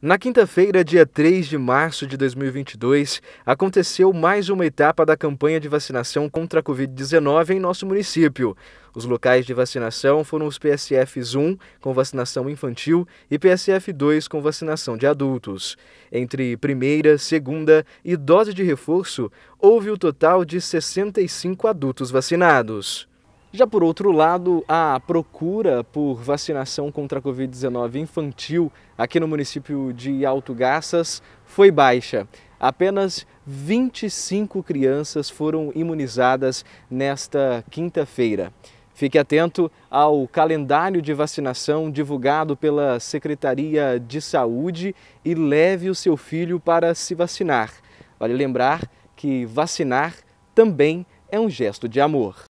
Na quinta-feira, dia 3 de março de 2022, aconteceu mais uma etapa da campanha de vacinação contra a Covid-19 em nosso município. Os locais de vacinação foram os PSFs 1, com vacinação infantil, e PSF 2, com vacinação de adultos. Entre primeira, segunda e dose de reforço, houve o um total de 65 adultos vacinados. Já por outro lado, a procura por vacinação contra a Covid-19 infantil aqui no município de Alto Garças foi baixa. Apenas 25 crianças foram imunizadas nesta quinta-feira. Fique atento ao calendário de vacinação divulgado pela Secretaria de Saúde e leve o seu filho para se vacinar. Vale lembrar que vacinar também é um gesto de amor.